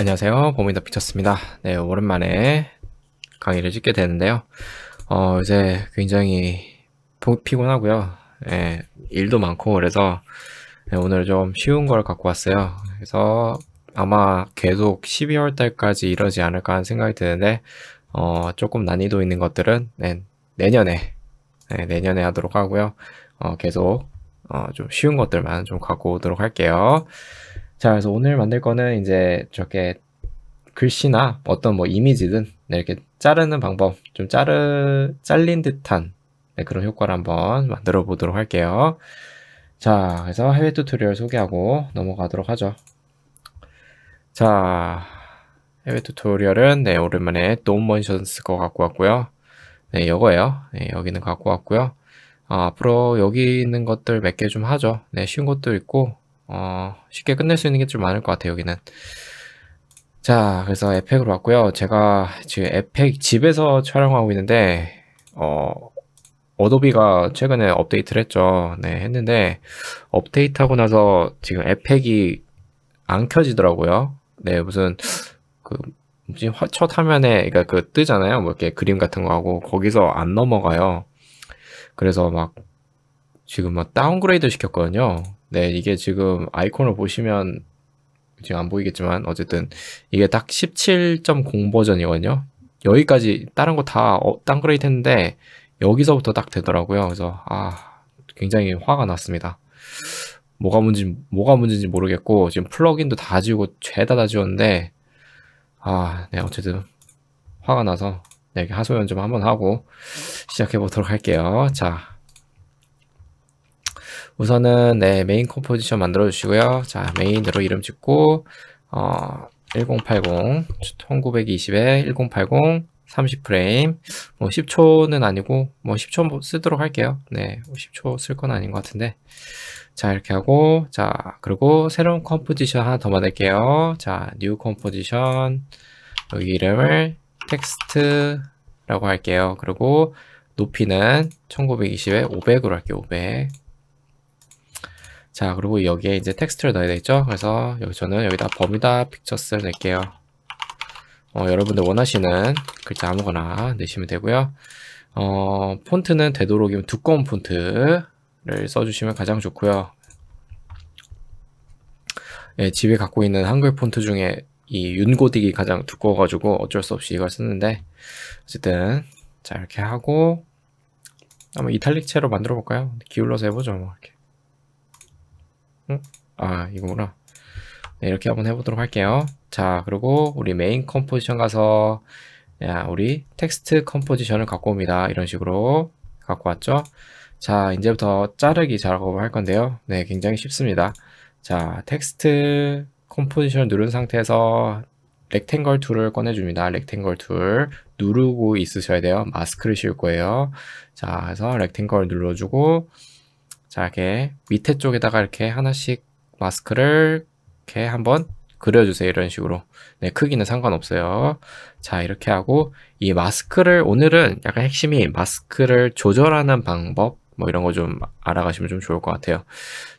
안녕하세요. 보미더 비쳤습니다 네, 오랜만에 강의를 찍게 되는데요. 어, 이제 굉장히 피곤하고요. 예, 일도 많고 그래서 예, 오늘 좀 쉬운 걸 갖고 왔어요. 그래서 아마 계속 12월 달까지 이러지 않을까 하는 생각이 드는데 어, 조금 난이도 있는 것들은 네, 내년에 네, 내년에 하도록 하고요. 어, 계속 어, 좀 쉬운 것들만 좀 갖고 오도록 할게요. 자, 그래서 오늘 만들 거는 이제 저렇게 글씨나 어떤 뭐 이미지든 네, 이렇게 자르는 방법, 좀 자르, 잘린 듯한 네, 그런 효과를 한번 만들어 보도록 할게요. 자, 그래서 해외 튜토리얼 소개하고 넘어가도록 하죠. 자, 해외 튜토리얼은 네, 오랜만에 돈먼션스 거 갖고 왔고요. 네, 이거예요. 네, 여기는 갖고 왔고요. 아, 앞으로 여기 있는 것들 몇 개 좀 하죠. 네, 쉬운 것도 있고 어, 쉽게 끝낼 수 있는 게 좀 많을 것 같아요, 여기는. 자, 그래서 에펙으로 왔고요. 제가 지금 에펙 집에서 촬영하고 있는데, 어, 어도비가 최근에 업데이트를 했죠. 네, 했는데, 업데이트하고 나서 지금 에펙이 안 켜지더라고요. 네, 무슨, 그, 첫 화면에, 그니까 그 뜨잖아요. 뭐 이렇게 그림 같은 거 하고, 거기서 안 넘어가요. 그래서 막, 지금 막 다운그레이드 시켰거든요. 네, 이게 지금 아이콘을 보시면 지금 안 보이겠지만 어쨌든 이게 딱 17.0 버전이거든요. 여기까지 다른 거다 땅그레이트 어, 했는데 여기서부터 딱 되더라고요. 그래서 아 굉장히 화가 났습니다. 뭐가 문제 뭐가 문제인지 모르겠고 지금 플러그인도 다 지우고 죄다 다 지웠는데 아 네 어쨌든 화가 나서 네, 하소연 좀 한번 하고 시작해 보도록 할게요. 자 우선은 네 메인 컴포지션 만들어 주시고요. 자 메인으로 이름 짓고 어 1080, 1920에 1080, 30프레임 뭐 10초는 아니고 뭐 10초 뭐 쓰도록 할게요. 네 10초 뭐 쓸건 아닌 것 같은데 자 이렇게 하고 자 그리고 새로운 컴포지션 하나 더 만들게요. 자뉴 컴포지션 여기 이름을 텍스트라고 할게요. 그리고 높이는 1920에 500으로 할게요. 500자 그리고 여기에 이제 텍스트를 넣어야 되겠죠 그래서 여기 저는 여기다 범위다 픽처스를 낼게요 어, 여러분들 원하시는 글자 아무거나 내시면 되고요 어, 폰트는 되도록이면 두꺼운 폰트를 써주시면 가장 좋고요 예, 집에 갖고 있는 한글 폰트 중에 이 윤고딕이 가장 두꺼워가지고 어쩔 수 없이 이걸 쓰는데 어쨌든 자 이렇게 하고 한번 이탈릭체로 만들어 볼까요? 기울러서 해보죠 뭐 이렇게 응? 아 이거구나 네, 이렇게 한번 해보도록 할게요 자 그리고 우리 메인 컴포지션 가서 야, 우리 텍스트 컴포지션을 갖고 옵니다 이런 식으로 갖고 왔죠 자 이제부터 자르기 작업을 할 건데요 네 굉장히 쉽습니다 자 텍스트 컴포지션을 누른 상태에서 렉탱걸 툴을 꺼내줍니다. 렉탱걸 툴 누르고 있으셔야 돼요. 마스크를 씌울 거예요. 자, 해서 렉탱걸 눌러주고 자, 이렇게 밑에 쪽에다가 이렇게 하나씩 마스크를 이렇게 한번 그려주세요. 이런 식으로. 네, 크기는 상관없어요. 자, 이렇게 하고 이 마스크를 오늘은 약간 핵심이 마스크를 조절하는 방법 뭐 이런 거 좀 알아가시면 좀 좋을 것 같아요.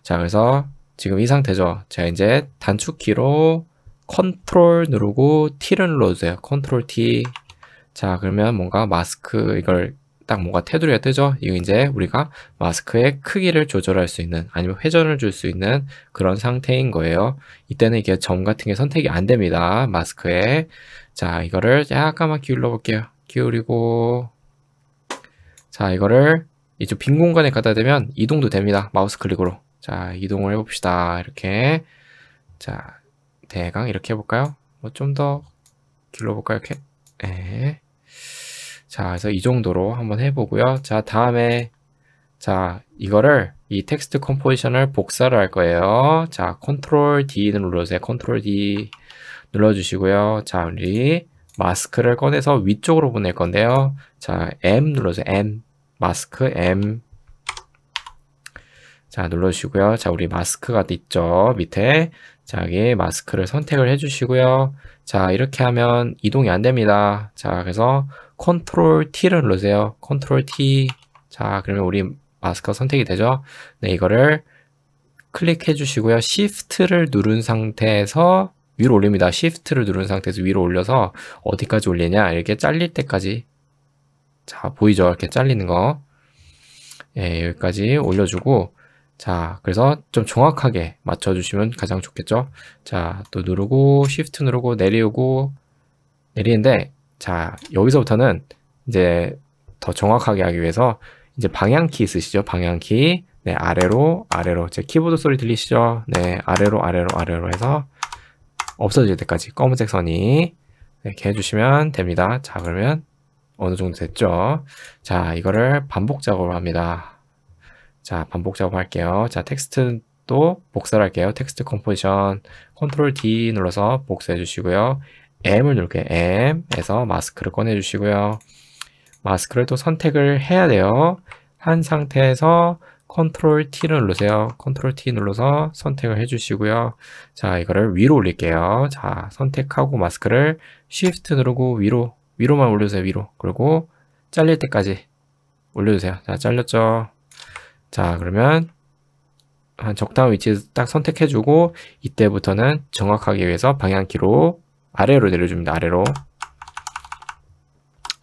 자, 그래서 지금 이 상태죠. 자, 이제 단축키로 컨트롤 누르고 T를 눌러주세요. 컨트롤 T. 자, 그러면 뭔가 마스크 이걸 딱 뭔가 테두리가 뜨죠? 이거 이제 우리가 마스크의 크기를 조절할 수 있는 아니면 회전을 줄 수 있는 그런 상태인 거예요. 이때는 이게 점 같은 게 선택이 안 됩니다. 마스크에. 자, 이거를 약간만 기울여 볼게요. 기울이고 자, 이거를 이쪽 빈 공간에 갖다 대면 이동도 됩니다. 마우스 클릭으로. 자, 이동을 해봅시다. 이렇게 자, 대강 이렇게 해볼까요? 뭐 좀 더 길러볼까요? 이렇게 에 네. 자, 그래서 이 정도로 한번 해보고요. 자, 다음에 자, 이거를 이 텍스트 컴포지션을 복사를 할 거예요. 자, 컨트롤 D 눌러주세요. 컨트롤 D 눌러주시고요. 자, 우리 마스크를 꺼내서 위쪽으로 보낼 건데요. 자, M 눌러주세요. M 마스크 M 자, 눌러주시고요. 자, 우리 마스크가 있죠. 밑에. 자, 여기 마스크를 선택을 해주시고요. 자, 이렇게 하면 이동이 안 됩니다. 자, 그래서 컨트롤 T를 누르세요. 컨트롤 T. 자, 그러면 우리 마스크가 선택이 되죠. 네, 이거를 클릭해 주시고요. Shift를 누른 상태에서 위로 올립니다. Shift를 누른 상태에서 위로 올려서 어디까지 올리냐? 이렇게 잘릴 때까지. 자, 보이죠? 이렇게 잘리는 거. 예, 여기까지 올려주고 자, 그래서 좀 정확하게 맞춰주시면 가장 좋겠죠? 자, 또 누르고, 쉬프트 누르고, 내리고 내리는데, 자, 여기서부터는 이제 더 정확하게 하기 위해서 이제 방향키 쓰시죠? 방향키. 네, 아래로, 아래로. 제 키보드 소리 들리시죠? 네, 아래로, 아래로, 아래로 해서 없어질 때까지 검은색 선이 이렇게 해주시면 됩니다. 자, 그러면 어느 정도 됐죠? 자, 이거를 반복 작업을 합니다. 자, 반복 작업할게요. 자, 텍스트 또 복사를 할게요. 텍스트 컴포지션 컨트롤 D 눌러서 복사해 주시고요. M을 누를게요. M에서 마스크를 꺼내 주시고요. 마스크를 또 선택을 해야 돼요. 한 상태에서 컨트롤 T를 누르세요. 컨트롤 T 눌러서 선택을 해주시고요. 자, 이거를 위로 올릴게요. 자, 선택하고 마스크를 Shift 누르고 위로, 위로만 올려주세요. 위로. 그리고 잘릴 때까지 올려주세요. 자, 잘렸죠? 자, 그러면 한 적당한 위치에서 딱 선택해주고 이때부터는 정확하게 위해서 방향키로 아래로 내려줍니다. 아래로.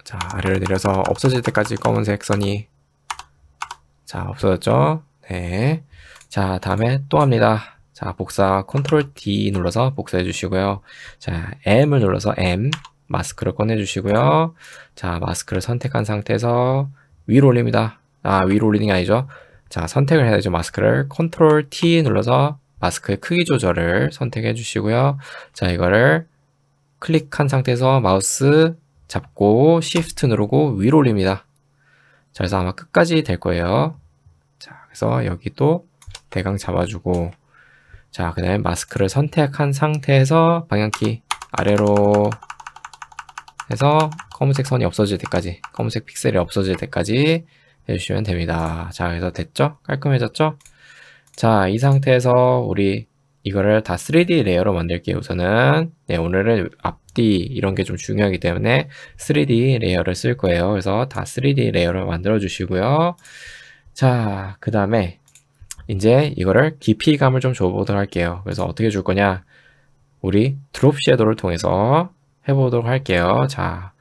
자, 아래로 내려서 없어질 때까지 검은색 선이 자, 없어졌죠? 네. 자, 다음에 또 합니다. 자, 복사 컨트롤 D 눌러서 복사해 주시고요. 자, M을 눌러서 M 마스크를 꺼내 주시고요. 자, 마스크를 선택한 상태에서 위로 올립니다. 아, 위로 올리는 게 아니죠. 자, 선택을 해야 죠 마스크를 컨트롤 T 눌러서 마스크의 크기 조절을 선택해 주시고요. 자, 이거를 클릭한 상태에서 마우스 잡고 Shift 누르고 위로 올립니다. 자, 그래서 아마 끝까지 될 거예요. 자, 그래서 여기도 대강 잡아주고 자, 그 다음에 마스크를 선택한 상태에서 방향키 아래로 해서 검은색 선이 없어질 때까지 검은색 픽셀이 없어질 때까지 해주시면 됩니다. 자, 그래서 됐죠? 깔끔해졌죠? 자, 이 상태에서 우리 이거를 다 3D 레이어로 만들게요. 우선은 네, 오늘은 앞뒤 이런 게 좀 중요하기 때문에 3D 레이어를 쓸 거예요. 그래서 다 3D 레이어를 만들어 주시고요. 자, 그 다음에 이제 이거를 깊이감을 좀 줘보도록 할게요. 그래서 어떻게 줄 거냐? 우리 드롭 섀도를 통해서 해보도록 할게요. 자,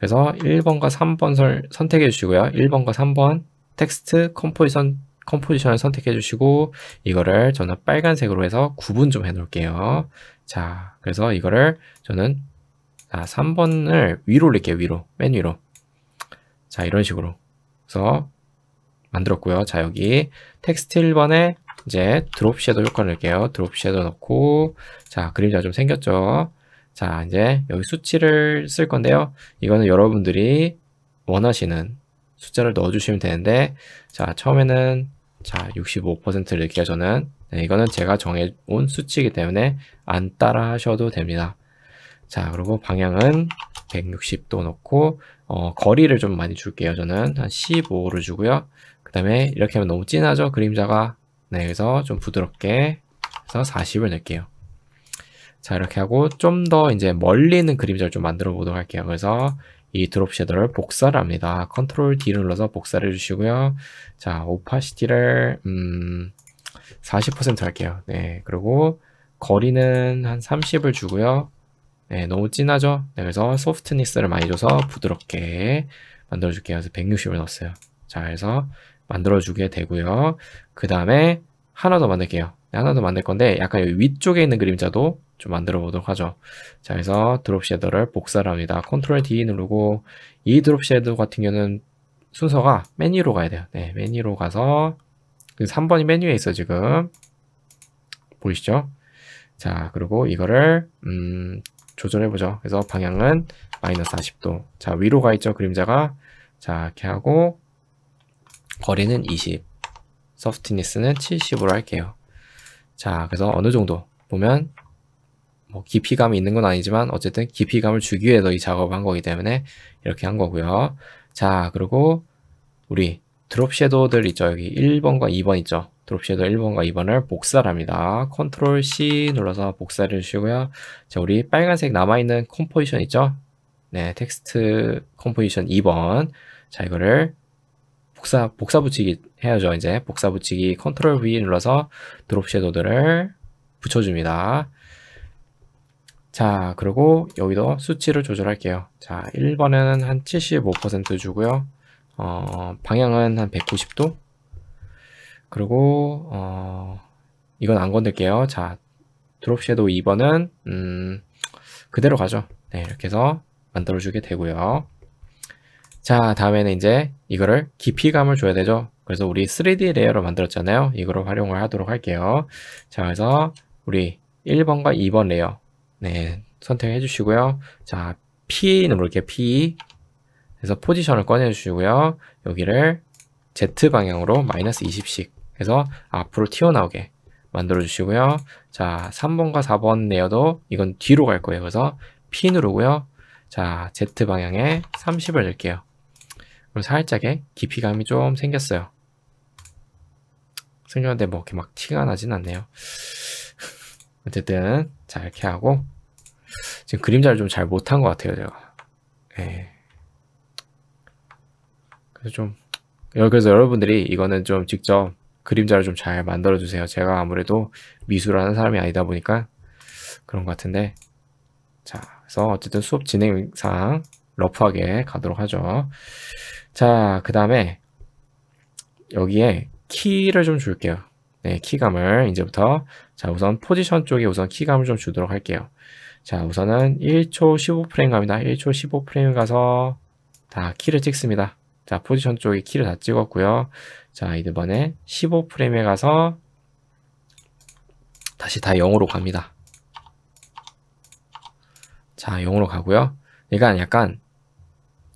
그래서 1번과 3번 설, 선택해 주시고요. 1번과 3번 텍스트 컴포지션 컴포지션을 선택해 주시고 이거를 저는 빨간색으로 해서 구분 좀 해 놓을게요. 자, 그래서 이거를 저는 자, 3번을 위로 올릴게요. 위로. 맨 위로. 자, 이런 식으로. 그래서 만들었고요. 자, 여기 텍스트 1번에 이제 드롭 섀도 효과를 넣을게요. 드롭 섀도 넣고 자, 그림자 좀 생겼죠? 자, 이제 여기 수치를 쓸 건데요. 이거는 여러분들이 원하시는 숫자를 넣어주시면 되는데 자, 처음에는 자, 65%를 넣기가 저는 네, 이거는 제가 정해온 수치이기 때문에 안 따라 하셔도 됩니다. 자, 그리고 방향은 160도 넣고 어, 거리를 좀 많이 줄게요. 저는 한 15를 주고요. 그 다음에 이렇게 하면 너무 진하죠? 그림자가 네, 그래서 좀 부드럽게 해서 40을 넣을게요. 자 이렇게 하고 좀 더 이제 멀리 있는 그림자를 좀 만들어 보도록 할게요 그래서 이 드롭 섀도를 복사를 합니다 컨트롤 D 를 눌러서 복사를 해주시고요 자 오파시티를 음40% 할게요 네 그리고 거리는 한 30을 주고요 네 너무 진하죠 네, 그래서 소프트니스를 많이 줘서 부드럽게 만들어 줄게요 그래서 160을 넣었어요 자 그래서 만들어 주게 되고요 그 다음에 하나 더 만들게요 네, 하나 더 만들 건데 약간 여기 위쪽에 있는 그림자도 좀 만들어 보도록 하죠. 자, 그래서 드롭 쉐더를 복사를 합니다. 컨트롤 D 누르고 이 드롭 쉐더 같은 경우는 순서가 메뉴로 가야 돼요. 네, 메뉴로 가서 3번이 메뉴에 있어 지금. 보이시죠? 자, 그리고 이거를 음, 조절해 보죠. 그래서 방향은 마이너스 40도. 자, 위로 가 있죠, 그림자가. 자, 이렇게 하고 거리는 20. 소프트니스는 70으로 할게요. 자, 그래서 어느 정도 보면 뭐 깊이감이 있는 건 아니지만 어쨌든 깊이감을 주기 위해서 이 작업을 한 거기 때문에 이렇게 한 거고요. 자, 그리고 우리 드롭 섀도우들 있죠. 여기 1번과 2번 있죠. 드롭 섀도우 1번과 2번을 복사를 합니다. 컨트롤 C 눌러서 복사를 해주시고요. 자, 우리 빨간색 남아있는 컴포지션 있죠? 네, 텍스트 컴포지션 2번. 자, 이거를 복사 복사 붙이기 해야죠. 이제 복사 붙이기 컨트롤 V 눌러서 드롭 섀도우를 붙여줍니다. 자, 그리고 여기도 수치를 조절할게요. 자, 1번에는 한 75% 주고요. 어, 방향은 한 190도. 그리고 어, 이건 안 건들게요. 자, 드롭 섀도우 2번은 음, 그대로 가죠. 네, 이렇게 해서 만들어주게 되고요. 자 다음에는 이제 이거를 깊이감을 줘야 되죠 그래서 우리 3D 레이어로 만들었잖아요 이거를 활용을 하도록 할게요 자 그래서 우리 1번과 2번 레이어 네 선택해 주시고요 자 P 누를게요 P 그래서 포지션을 꺼내 주시고요 여기를 Z 방향으로 마이너스 20씩 해서 앞으로 튀어나오게 만들어 주시고요 자 3번과 4번 레이어도 이건 뒤로 갈 거예요 그래서 P 누르고요 자 Z 방향에 30을 넣을게요 그럼 살짝의 깊이감이 좀 생겼어요. 생겼는데 뭐 이렇게 막 티가 나진 않네요. 어쨌든 자 이렇게 하고 지금 그림자를 좀 잘 못한 것 같아요 제가. 네. 그래서 좀 그래서 여러분들이 이거는 좀 직접 그림자를 좀 잘 만들어 주세요. 제가 아무래도 미술하는 사람이 아니다 보니까 그런 것 같은데 자 그래서 어쨌든 수업 진행상 러프하게 가도록 하죠. 자, 그 다음에 여기에 키를 좀 줄게요. 네, 키감을 이제부터 자 우선 포지션 쪽에 우선 키감을 좀 주도록 할게요. 자 우선은 1초 15프레임 갑니다. 1초 15프레임 가서 다 키를 찍습니다. 자 포지션 쪽에 키를 다 찍었고요. 자 이번에 15프레임에 가서 다시 다 0으로 갑니다. 자 0으로 가고요. 얘가 그러니까 약간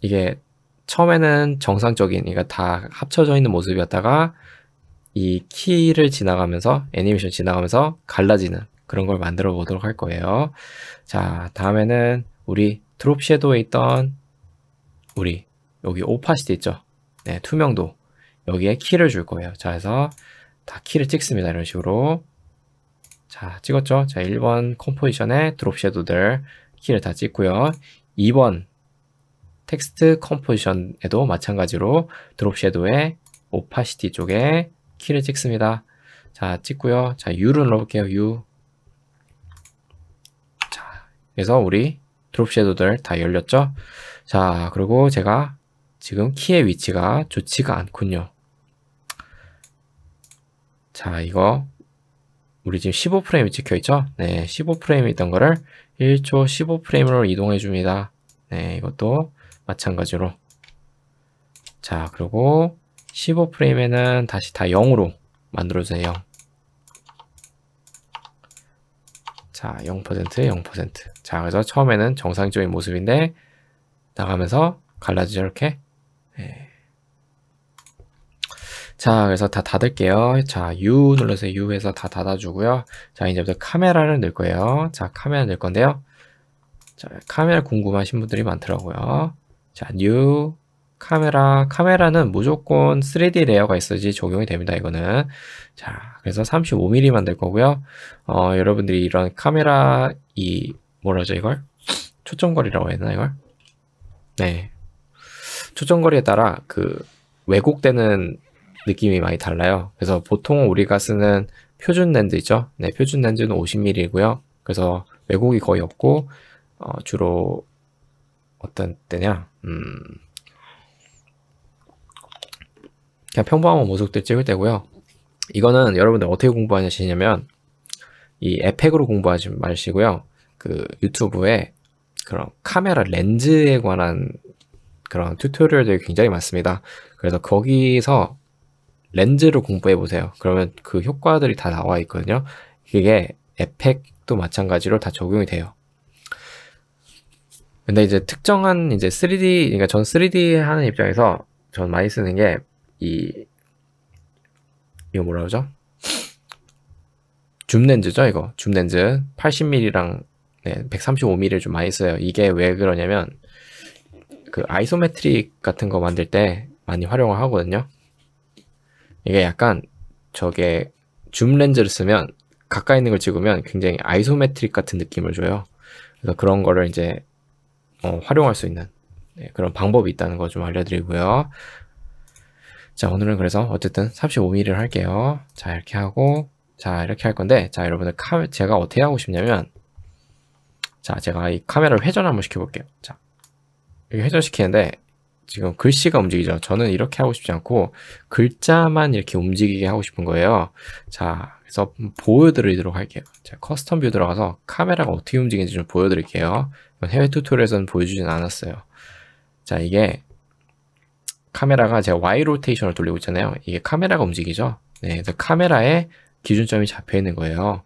이게 처음에는 정상적인 이거 그러니까 다 합쳐져 있는 모습이었다가 이 키를 지나가면서 애니메이션 지나가면서 갈라지는 그런 걸 만들어 보도록 할 거예요. 자 다음에는 우리 드롭 섀도우에 있던 우리 여기 오파시티 있죠? 네 투명도 여기에 키를 줄 거예요. 자해서다 키를 찍습니다. 이런 식으로 자 찍었죠? 자 1번 컴포지션의 드롭 섀도우들 키를 다 찍고요. 2번 텍스트 컴포지션에도 마찬가지로 드롭 섀도의 우 오파시티 쪽에 키를 찍습니다. 자, 찍고요. 자, U를 넣어볼게요. U. 자, 그래서 우리 드롭 섀도들 우다 열렸죠? 자, 그리고 제가 지금 키의 위치가 좋지가 않군요. 자, 이거 우리 지금 15프레임이 찍혀있죠? 네, 15프레임이 있던 거를 1초 15프레임으로 이동해 줍니다. 네, 이것도 마찬가지로 자 그리고 15프레임에는 다시 다 0으로 만들어주세요 0. 자 0%, 0%자 그래서 처음에는 정상적인 모습인데 나가면서 갈라지죠 이렇게 네. 자 그래서 다 닫을게요 자 U 눌러서 U 해서 다 닫아주고요 자 이제부터 카메라를 넣을 거예요 자 카메라 넣을 건데요 자 카메라 궁금하신 분들이 많더라고요 자, new 카메라 카메라는 무조건 3D 레이어가 있어야지 적용이 됩니다. 이거는 자, 그래서 35mm 만들 거고요. 어, 여러분들이 이런 카메라 이 뭐라죠 이걸 초점거리라고 해야 되나 이걸? 네, 초점거리에 따라 그 왜곡되는 느낌이 많이 달라요. 그래서 보통 우리가 쓰는 표준 렌즈 있죠? 네, 표준 렌즈는 50mm이고요. 그래서 왜곡이 거의 없고 어, 주로 어떤 때냐? 음. 그냥 평범한 모습들 찍을 때고요. 이거는 여러분들 어떻게 공부하시냐면 이 에펙으로 공부하지 마시고요. 그 유튜브에 그런 카메라 렌즈에 관한 그런 튜토리얼들이 굉장히 많습니다. 그래서 거기서 렌즈를 공부해 보세요. 그러면 그 효과들이 다 나와 있거든요. 그게 에펙도 마찬가지로 다 적용이 돼요. 근데 이제 특정한 이제 3D 그러니까 전 3D 하는 입장에서 전 많이 쓰는 게 이 이거 뭐라 그러죠? 줌 렌즈죠 이거 줌 렌즈 80mm랑 네, 135mm를 좀 많이 써요 이게 왜 그러냐면 그 아이소메트릭 같은 거 만들 때 많이 활용을 하거든요 이게 약간 저게 줌 렌즈를 쓰면 가까이 있는 걸 찍으면 굉장히 아이소메트릭 같은 느낌을 줘요 그래서 그런 거를 이제 어, 활용할 수 있는 네, 그런 방법이 있다는 거 좀 알려드리고요. 자, 오늘은 그래서 어쨌든 35mm를 할게요. 자, 이렇게 하고, 자, 이렇게 할 건데, 자, 여러분들, 카, 메 제가 어떻게 하고 싶냐면, 자, 제가 이 카메라를 회전 한번 시켜볼게요. 자, 이렇 회전시키는데, 지금 글씨가 움직이죠. 저는 이렇게 하고 싶지 않고 글자만 이렇게 움직이게 하고 싶은 거예요. 자, 그래서 보여드리도록 할게요. 자, 커스텀 뷰 들어가서 카메라가 어떻게 움직이는지 좀 보여드릴게요. 해외 튜토리얼에서는 보여주진 않았어요. 자, 이게 카메라가 제가 Y 로테이션을 돌리고 있잖아요. 이게 카메라가 움직이죠. 네, 그래서 카메라에 기준점이 잡혀 있는 거예요.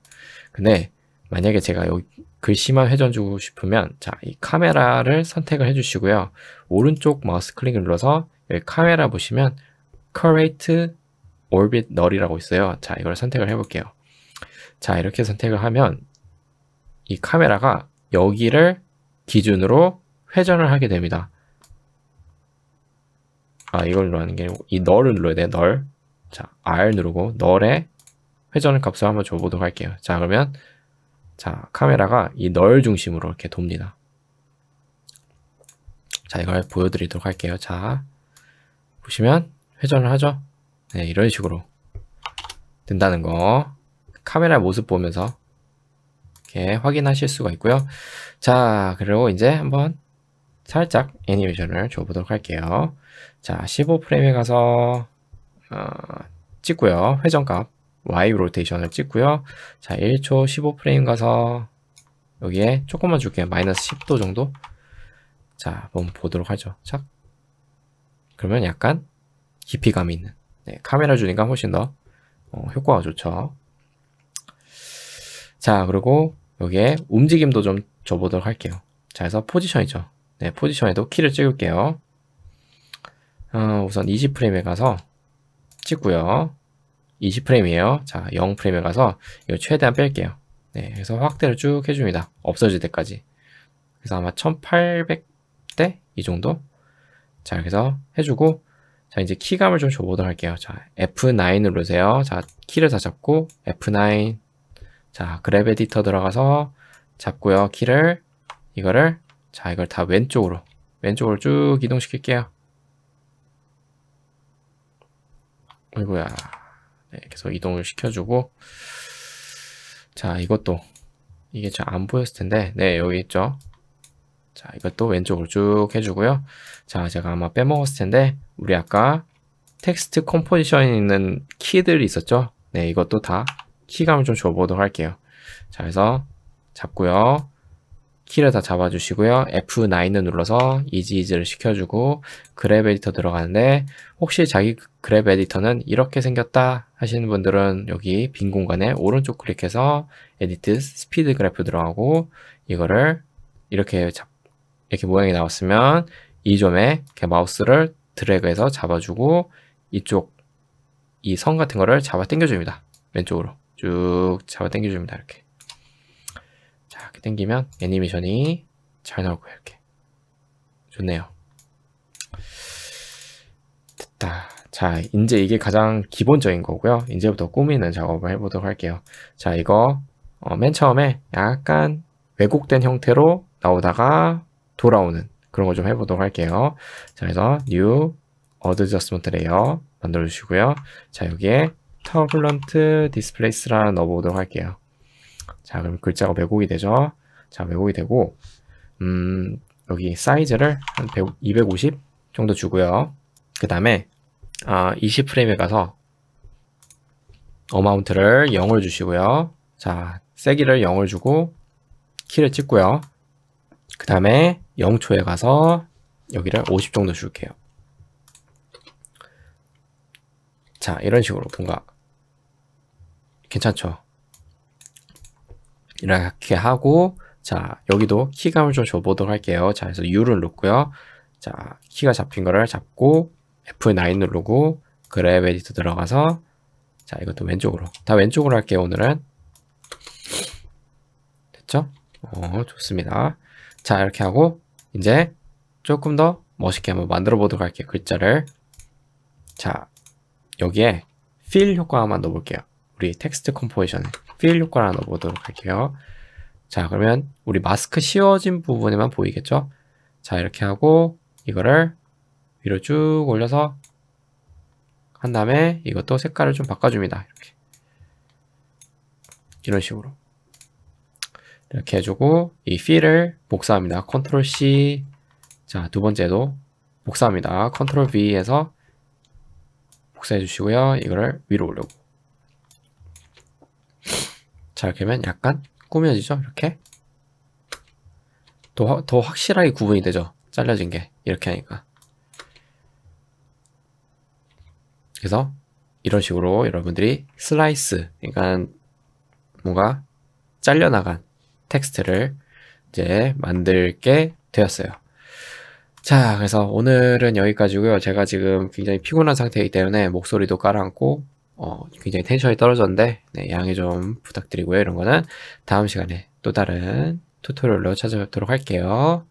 근데 만약에 제가 여기 글씨만 그 회전주고 싶으면 자, 이 카메라를 선택을 해주시고요. 오른쪽 마우스 클릭을 눌러서 여기 카메라 보시면 Curate Orbit Null이라고 있어요. 자, 이걸 선택을 해볼게요. 자, 이렇게 선택을 하면 이 카메라가 여기를 기준으로 회전을 하게 됩니다. 아, 이걸 누르는 게 아니고 이 널을 눌러야 돼요. 널. 자, R 누르고 널에 회전을 값을 한번 줘보도록 할게요. 자, 그러면 자, 카메라가 이 널 중심으로 이렇게 돕니다. 자, 이걸 보여드리도록 할게요. 자, 보시면 회전을 하죠? 네, 이런 식으로 된다는 거 카메라 모습 보면서 이렇게 확인하실 수가 있고요. 자, 그리고 이제 한번 살짝 애니메이션을 줘보도록 할게요. 자, 15프레임에 가서 어, 찍고요. 회전값 Y 로테이션을 찍고요. 자, 1초 15프레임 가서 여기에 조금만 줄게요. 마이너스 10도 정도. 자, 한번 보도록 하죠. 착. 그러면 약간 깊이감이 있는. 네, 카메라 주니까 훨씬 더 어, 효과가 좋죠. 자, 그리고 여기에 움직임도 좀 줘보도록 할게요. 자, 해서 포지션이죠. 네, 포지션에도 키를 찍을게요. 어, 우선 20프레임에 가서 찍고요. 20프레임이에요. 자, 0프레임에 가서 이거 최대한 뺄게요. 네, 그래서 확대를 쭉 해줍니다. 없어질 때까지. 그래서 아마 1800대 이 정도? 자, 그래서 해주고 자, 이제 키감을 좀 줘보도록 할게요. 자, F9 을 누르세요. 자, 키를 다 잡고 F9 자, 그래 에디터 들어가서 잡고요. 키를 이거를 자, 이걸 다 왼쪽으로 왼쪽으로 쭉 이동시킬게요. 아이고야. 네, 계속 이동을 시켜주고 자 이것도 이게 잘 안 보였을 텐데 네 여기 있죠 자 이것도 왼쪽으로 쭉 해주고요 자 제가 아마 빼먹었을 텐데 우리 아까 텍스트 컴포지션에 있는 키들이 있었죠 네 이것도 다 키감을 좀 줘보도록 할게요 자 그래서 잡고요 키를 다 잡아주시고요. F9을 눌러서 이지이지를 시켜주고 그래브 에디터 들어가는데 혹시 자기 그래브 에디터는 이렇게 생겼다 하시는 분들은 여기 빈 공간에 오른쪽 클릭해서 에디트 스피드 그래프 들어가고 이거를 이렇게 잡, 이렇게 모양이 나왔으면 이 점에 마우스를 드래그해서 잡아주고 이쪽 이 선 같은 거를 잡아 당겨줍니다. 왼쪽으로 쭉 잡아 당겨줍니다. 이렇게 자 이렇게 당기면 애니메이션이 잘 나오고요 이렇게 좋네요 됐다 자 이제 이게 가장 기본적인 거고요 이제부터 꾸미는 작업을 해보도록 할게요 자 이거 어, 맨 처음에 약간 왜곡된 형태로 나오다가 돌아오는 그런 걸좀 해보도록 할게요 자 그래서 new adjustment layer 만들어 주시고요 자 여기에 t b l e 터 t d i s p l a 이스라는 넣어보도록 할게요 자, 그럼 글자가 왜곡이 되죠? 자, 왜곡이 되고, 음, 여기 사이즈를 한 250 정도 주고요. 그 다음에, 아, 20프레임에 가서 어마운트를 0을 주시고요. 자, 세기를 0을 주고 키를 찍고요. 그 다음에 0초에 가서 여기를 50 정도 줄게요. 자, 이런 식으로 뭔가 괜찮죠? 이렇게 하고 자 여기도 키감을 좀 줘보도록 할게요 자 그래서 U를 누고요자 키가 잡힌 거를 잡고 F9 누르고 그래브 에디터 들어가서 자 이것도 왼쪽으로 다 왼쪽으로 할게요 오늘은 됐죠? 어 좋습니다 자 이렇게 하고 이제 조금 더 멋있게 한번 만들어 보도록 할게요 글자를 자 여기에 필 효과만 넣어볼게요 우리 텍스트 컴포지션에 필 효과를 하 나눠보도록 할게요. 자, 그러면 우리 마스크 씌워진 부분에만 보이겠죠? 자, 이렇게 하고 이거를 위로 쭉 올려서 한 다음에 이것도 색깔을 좀 바꿔줍니다. 이렇게. 이런 식으로. 이렇게 해주고 이 필을 복사합니다. 컨트롤 C 자, 두 번째도 복사합니다. 컨트롤 V 해서 복사해 주시고요. 이거를 위로 올리고 자이렇면 약간 꾸며지죠 이렇게 더, 더 확실하게 구분이 되죠 잘려진 게 이렇게 하니까 그래서 이런 식으로 여러분들이 슬라이스 그러니까 뭔가 잘려나간 텍스트를 이제 만들게 되었어요 자 그래서 오늘은 여기까지고요 제가 지금 굉장히 피곤한 상태이기 때문에 목소리도 깔아앉고 어, 굉장히 텐션이 떨어졌는데 네, 양해 좀 부탁드리고요. 이런 거는 다음 시간에 또 다른 튜토리얼로 찾아뵙도록 할게요.